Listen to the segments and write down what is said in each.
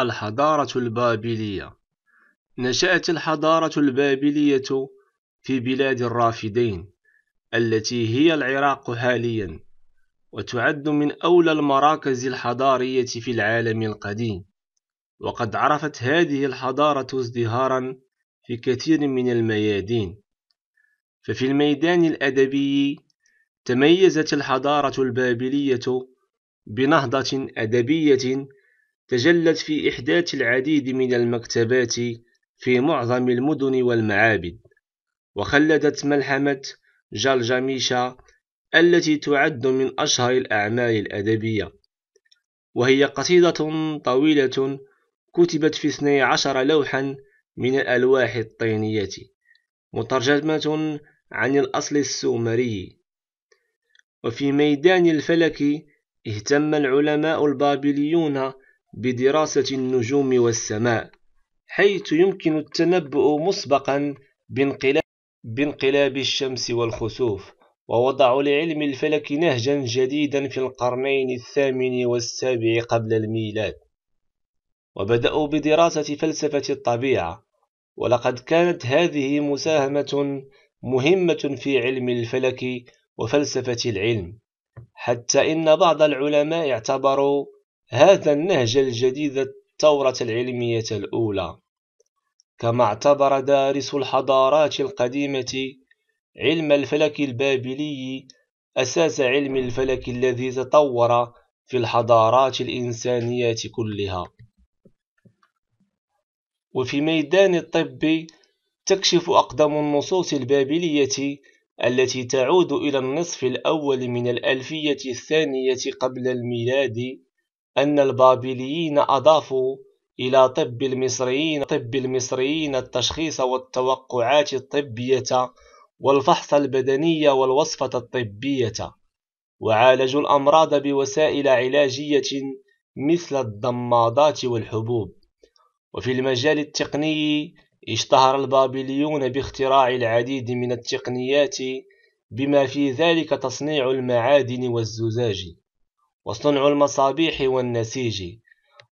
الحضارة البابلية نشأت الحضارة البابلية في بلاد الرافدين التي هي العراق حاليا وتعد من أولى المراكز الحضارية في العالم القديم وقد عرفت هذه الحضارة ازدهارا في كثير من الميادين ففي الميدان الأدبي تميزت الحضارة البابلية بنهضة أدبية تجلت في إحداث العديد من المكتبات في معظم المدن والمعابد وخلدت ملحمة جالجاميشا التي تعد من أشهر الأعمال الأدبية وهي قصيدة طويلة كتبت في 12 لوحا من الألواح الطينية مترجمة عن الأصل السومري وفي ميدان الفلك اهتم العلماء البابليون بدراسة النجوم والسماء حيث يمكن التنبؤ مسبقا بانقلاب, بانقلاب الشمس والخسوف ووضع لعلم الفلك نهجا جديدا في القرنين الثامن والسابع قبل الميلاد وبدأوا بدراسة فلسفة الطبيعة ولقد كانت هذه مساهمة مهمة في علم الفلك وفلسفة العلم حتى إن بعض العلماء اعتبروا هذا النهج الجديد الثورة العلمية الأولى كما اعتبر دارس الحضارات القديمة علم الفلك البابلي أساس علم الفلك الذي تطور في الحضارات الإنسانية كلها وفي ميدان الطب تكشف أقدم النصوص البابلية التي تعود إلى النصف الأول من الألفية الثانية قبل الميلاد أن البابليين أضافوا إلى طب المصريين طب المصريين التشخيص والتوقعات الطبية والفحص البدني والوصفة الطبية وعالجوا الأمراض بوسائل علاجية مثل الضمادات والحبوب وفي المجال التقني اشتهر البابليون باختراع العديد من التقنيات بما في ذلك تصنيع المعادن والزجاج وصنع المصابيح والنسيج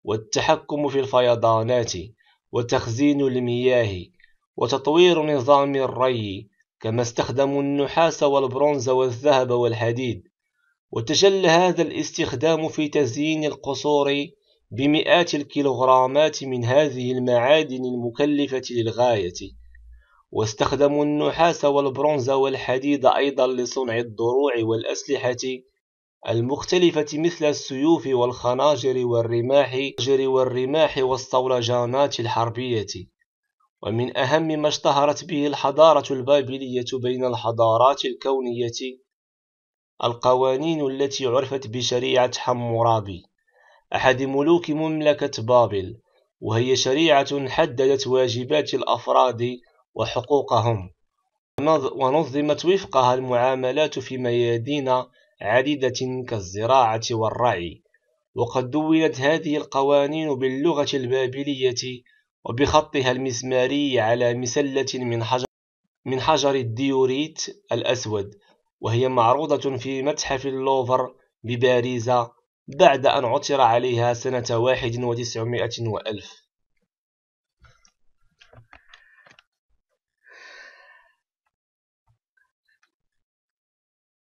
والتحكم في الفيضانات وتخزين المياه وتطوير نظام الري كما استخدموا النحاس والبرونز والذهب والحديد وتجلى هذا الاستخدام في تزيين القصور بمئات الكيلوغرامات من هذه المعادن المكلفة للغاية واستخدموا النحاس والبرونز والحديد أيضا لصنع الضروع والأسلحة المختلفة مثل السيوف والخناجر والرماح والرماح والصولجانات الحربية ومن أهم ما اشتهرت به الحضارة البابلية بين الحضارات الكونية القوانين التي عرفت بشريعة حمورابي أحد ملوك مملكة بابل وهي شريعة حددت واجبات الأفراد وحقوقهم ونظمت وفقها المعاملات في ميادين عديدة كالزراعة والرعي وقد دونت هذه القوانين باللغة البابلية وبخطها المسماري على مسلة من حجر, من حجر الديوريت الأسود وهي معروضة في متحف اللوفر بباريس بعد أن عثر عليها سنة واحد وتسعمائة وألف